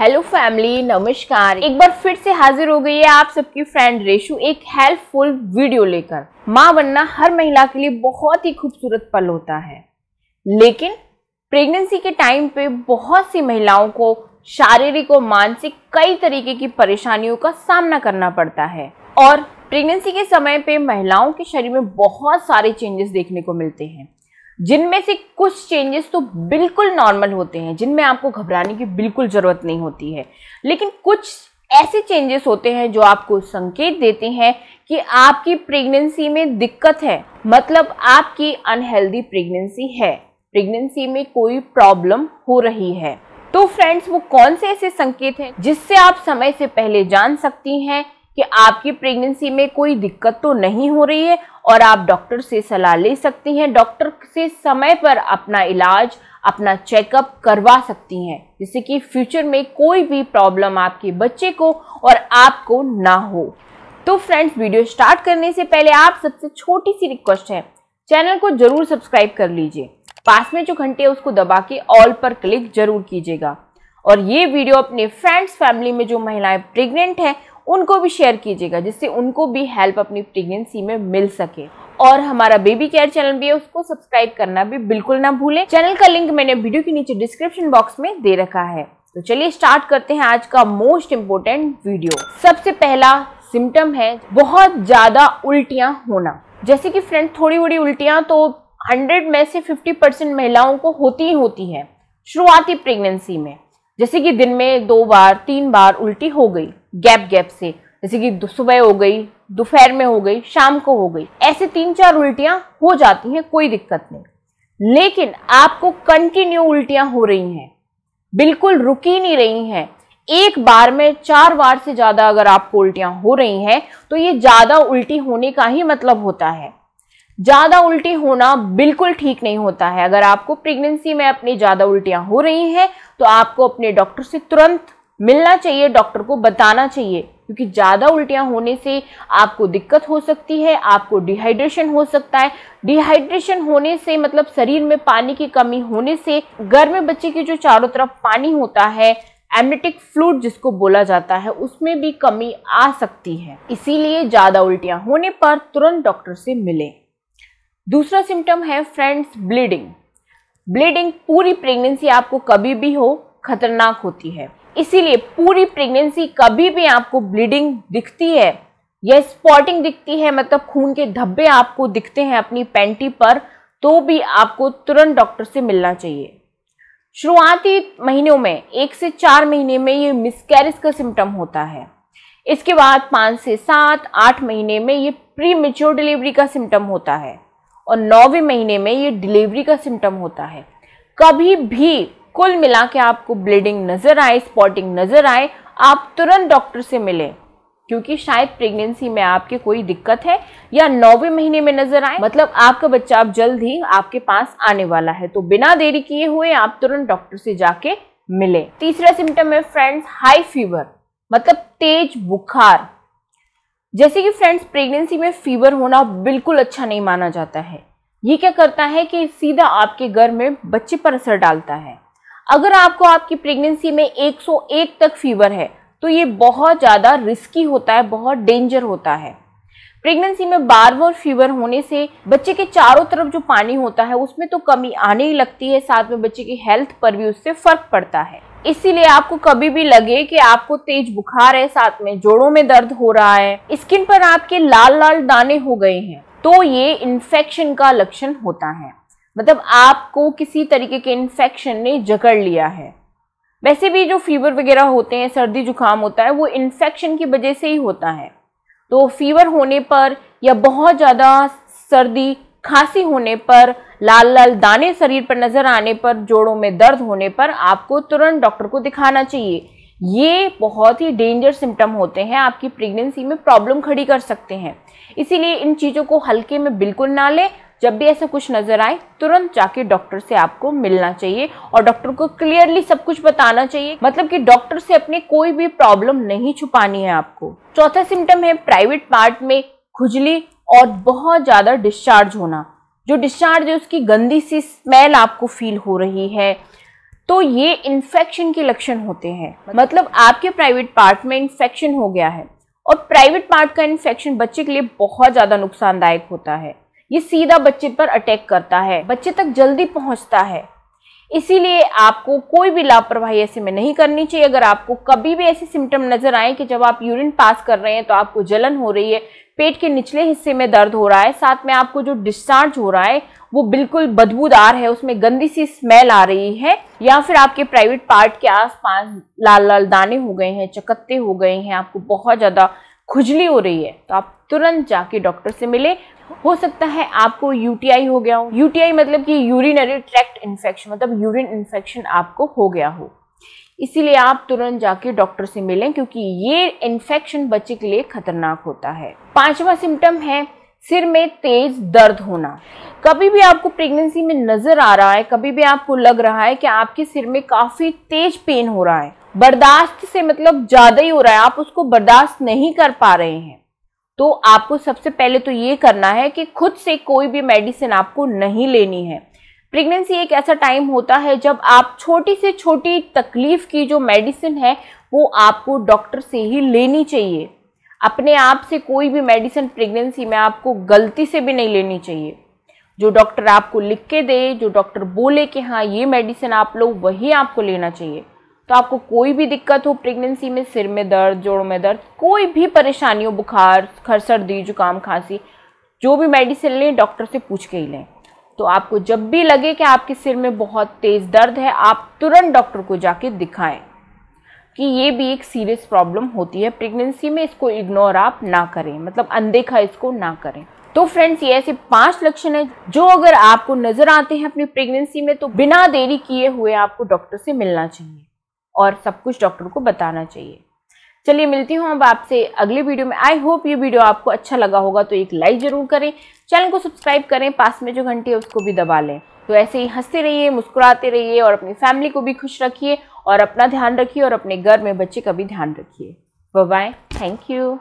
hello family नमस्कार एक बार फिर से हाजिर हो गई है आप सबकी फ्रेंड रेशु एक हेल्पफुल वीडियो लेकर माँ बनना हर महिला के लिए बहुत ही खूबसूरत पल होता है लेकिन प्रेगनेंसी के टाइम पे बहुत सी महिलाओं को शारीरिक और मानसिक कई तरीके की परेशानियों का सामना करना पड़ता है और प्रेगनेंसी के समय पे महिलाओं के शरीर में बहुत सारे चेंजेस देखने को मिलते हैं जिनमें से कुछ चेंजेस तो बिल्कुल नॉर्मल होते हैं जिनमें आपको घबराने की बिल्कुल ज़रूरत नहीं होती है लेकिन कुछ ऐसे चेंजेस होते हैं जो आपको संकेत देते हैं कि आपकी प्रेगनेंसी में दिक्कत है मतलब आपकी अनहेल्दी प्रेगनेंसी है प्रेगनेंसी में कोई प्रॉब्लम हो रही है तो फ्रेंड्स वो कौन से ऐसे संकेत हैं जिससे आप समय से पहले जान सकती हैं कि आपकी प्रेगनेंसी में कोई दिक्कत तो नहीं हो रही है और आप डॉक्टर से सलाह ले सकती हैं डॉक्टर से समय पर अपना इलाज अपना चेकअप करवा सकती हैं जिससे कि फ्यूचर में कोई भी प्रॉब्लम आपके बच्चे को और आपको ना हो तो फ्रेंड्स वीडियो स्टार्ट करने से पहले आप सबसे छोटी सी रिक्वेस्ट है चैनल को जरूर सब्सक्राइब कर लीजिए पास में जो घंटे है उसको दबा के ऑल पर क्लिक जरूर कीजिएगा और ये वीडियो अपने फ्रेंड्स फैमिली में जो महिलाएं प्रेग्नेंट हैं उनको भी शेयर कीजिएगा जिससे उनको भी हेल्प अपनी प्रेगनेंसी में मिल सके और हमारा बेबी केयर चैनल भी है उसको सब्सक्राइब करना भी बिल्कुल ना भूलें चैनल का लिंक मैंने वीडियो के नीचे डिस्क्रिप्शन बॉक्स में दे रखा है तो चलिए स्टार्ट करते हैं आज का मोस्ट इम्पोर्टेंट वीडियो सबसे पहला सिम्टम है बहुत ज्यादा उल्टियां होना जैसे कि फ्रेंड थोड़ी बड़ी उल्टियां तो 100 में से 50 परसेंट महिलाओं को होती ही होती है शुरुआती प्रेगनेंसी में जैसे कि दिन में दो बार तीन बार उल्टी हो गई गैप गैप से जैसे कि सुबह हो गई दोपहर में हो गई शाम को हो गई ऐसे तीन चार उल्टियां हो जाती हैं कोई दिक्कत नहीं लेकिन आपको कंटिन्यू उल्टियां हो रही हैं बिल्कुल रुकी नहीं रही हैं एक बार में चार बार से ज़्यादा अगर आपको उल्टियां हो रही हैं तो ये ज़्यादा उल्टी होने का ही मतलब होता है ज़्यादा उल्टी होना बिल्कुल ठीक नहीं होता है अगर आपको प्रेगनेंसी में अपनी ज़्यादा उल्टियाँ हो रही हैं तो आपको अपने डॉक्टर से तुरंत मिलना चाहिए डॉक्टर को बताना चाहिए क्योंकि ज़्यादा उल्टियाँ होने से आपको दिक्कत हो सकती है आपको डिहाइड्रेशन हो सकता है डिहाइड्रेशन होने से मतलब शरीर में पानी की कमी होने से घर में बच्चे की जो चारों तरफ पानी होता है एमनेटिक फ्लूड जिसको बोला जाता है उसमें भी कमी आ सकती है इसीलिए ज़्यादा उल्टियाँ होने पर तुरंत डॉक्टर से मिलें दूसरा सिम्टम है फ्रेंड्स ब्लीडिंग ब्लीडिंग पूरी प्रेगनेंसी आपको कभी भी हो खतरनाक होती है इसीलिए पूरी प्रेगनेंसी कभी भी आपको ब्लीडिंग दिखती है या स्पॉटिंग दिखती है मतलब खून के धब्बे आपको दिखते हैं अपनी पैंटी पर तो भी आपको तुरंत डॉक्टर से मिलना चाहिए शुरुआती महीनों में एक से चार महीने में ये मिसकैरिज का सिम्टम होता है इसके बाद पाँच से सात आठ महीने में ये प्री डिलीवरी का सिम्टम होता है और नौवें महीने में ये डिलीवरी का सिम्टम होता है कभी भी कुल मिला के आपको ब्लीडिंग नज़र आए स्पॉटिंग नज़र आए आप तुरंत डॉक्टर से मिलें क्योंकि शायद प्रेगनेंसी में आपके कोई दिक्कत है या नौवे महीने में नजर आए मतलब आपका बच्चा अब जल्द ही आपके पास आने वाला है तो बिना देरी किए हुए आप तुरंत डॉक्टर से जाके मिले तीसरा सिम्टम है फ्रेंड्स हाई फीवर मतलब तेज बुखार जैसे कि फ्रेंड्स प्रेगनेंसी में फीवर होना बिल्कुल अच्छा नहीं माना जाता है ये क्या करता है कि सीधा आपके घर में बच्चे पर असर डालता है अगर आपको आपकी प्रेगनेंसी में 101 तक फीवर है तो ये बहुत ज़्यादा रिस्की होता है बहुत डेंजर होता है प्रेगनेंसी में बार बार फीवर होने से बच्चे के चारों तरफ जो पानी होता है उसमें तो कमी आने ही लगती है साथ में बच्चे की हेल्थ पर भी उससे फर्क पड़ता है इसीलिए आपको कभी भी लगे कि आपको तेज बुखार है साथ में जोड़ों में दर्द हो रहा है स्किन पर आपके लाल लाल दाने हो गए हैं तो ये इन्फेक्शन का लक्षण होता है मतलब आपको किसी तरीके के इन्फेक्शन ने जकड़ लिया है वैसे भी जो फीवर वगैरह होते हैं सर्दी जुकाम होता है वो इन्फेक्शन की वजह से ही होता है तो फीवर होने पर या बहुत ज़्यादा सर्दी खांसी होने पर लाल लाल दाने शरीर पर नजर आने पर जोड़ों में दर्द होने पर आपको तुरंत डॉक्टर को दिखाना चाहिए ये बहुत ही डेंजर सिम्टम होते हैं आपकी प्रेगनेंसी में प्रॉब्लम खड़ी कर सकते हैं इसीलिए इन चीज़ों को हल्के में बिल्कुल ना लें जब भी ऐसा कुछ नज़र आए तुरंत जाके डॉक्टर से आपको मिलना चाहिए और डॉक्टर को क्लियरली सब कुछ बताना चाहिए मतलब कि डॉक्टर से अपने कोई भी प्रॉब्लम नहीं छुपानी है आपको चौथा सिम्टम है प्राइवेट पार्ट में खुजली और बहुत ज़्यादा डिस्चार्ज होना जो डिस्चार्ज है उसकी गंदी सी स्मेल आपको फील हो रही है तो ये इन्फेक्शन के लक्षण होते हैं मतलब आपके प्राइवेट पार्ट में इन्फेक्शन हो गया है और प्राइवेट पार्ट का इन्फेक्शन बच्चे के लिए बहुत ज़्यादा नुकसानदायक होता है ये सीधा बच्चे पर अटैक करता है बच्चे तक जल्दी पहुंचता है इसीलिए आपको कोई भी लापरवाही ऐसे में नहीं करनी चाहिए अगर आपको कभी भी ऐसे सिम्टम नज़र आए कि जब आप यूरिन पास कर रहे हैं तो आपको जलन हो रही है पेट के निचले हिस्से में दर्द हो रहा है साथ में आपको जो डिस्चार्ज हो रहा है वो बिल्कुल बदबूदार है उसमें गंदी सी स्मेल आ रही है या फिर आपके प्राइवेट पार्ट के आसपास लाल लाल दाने हो गए हैं चकत्ते हो गए हैं आपको बहुत ज़्यादा खुजली हो रही है तो आप तुरंत जाके डॉक्टर से मिले हो सकता है आपको यूटीआई हो गया हो यूटीआई मतलब कि यूरिनरी ट्रैक्ट इन्फेक्शन मतलब यूरिन इन्फेक्शन आपको हो गया हो इसीलिए आप तुरंत जाके डॉक्टर से मिलें क्योंकि ये इन्फेक्शन बच्चे के लिए खतरनाक होता है पांचवा सिम्टम है सिर में तेज दर्द होना कभी भी आपको प्रेगनेंसी में नजर आ रहा है कभी भी आपको लग रहा है कि आपके सिर में काफी तेज पेन हो रहा है बर्दाश्त से मतलब ज्यादा ही हो रहा है आप उसको बर्दाश्त नहीं कर पा रहे हैं तो आपको सबसे पहले तो ये करना है कि खुद से कोई भी मेडिसिन आपको नहीं लेनी है प्रेगनेंसी एक ऐसा टाइम होता है जब आप छोटी से छोटी तकलीफ की जो मेडिसिन है वो आपको डॉक्टर से ही लेनी चाहिए अपने आप से कोई भी मेडिसिन प्रेगनेंसी में आपको गलती से भी नहीं लेनी चाहिए जो डॉक्टर आपको लिख के दे जो डॉक्टर बोले कि हाँ ये मेडिसिन आप लो वही आपको लेना चाहिए तो आपको कोई भी दिक्कत हो प्रेगनेंसी में सिर में दर्द जोड़ों में दर्द कोई भी परेशानी हो बुखार खर सर्दी जुकाम खांसी जो भी मेडिसिन लें डॉक्टर से पूछ के ही लें तो आपको जब भी लगे कि आपके सिर में बहुत तेज़ दर्द है आप तुरंत डॉक्टर को जाके दिखाएं कि ये भी एक सीरियस प्रॉब्लम होती है प्रेगनेंसी में इसको इग्नोर आप ना करें मतलब अनदेखा इसको ना करें तो फ्रेंड्स ये ऐसे पांच लक्षण हैं जो अगर आपको नजर आते हैं अपनी प्रेगनेंसी में तो बिना देरी किए हुए आपको डॉक्टर से मिलना चाहिए और सब कुछ डॉक्टर को बताना चाहिए चलिए मिलती हूँ अब आपसे अगले वीडियो में आई होप ये वीडियो आपको अच्छा लगा होगा तो एक लाइक ज़रूर करें चैनल को सब्सक्राइब करें पास में जो घंटी है उसको भी दबा लें तो ऐसे ही हंसते रहिए मुस्कुराते रहिए और अपनी फैमिली को भी खुश रखिए और अपना ध्यान रखिए और अपने घर में बच्चे का भी ध्यान रखिए बाय थैंक यू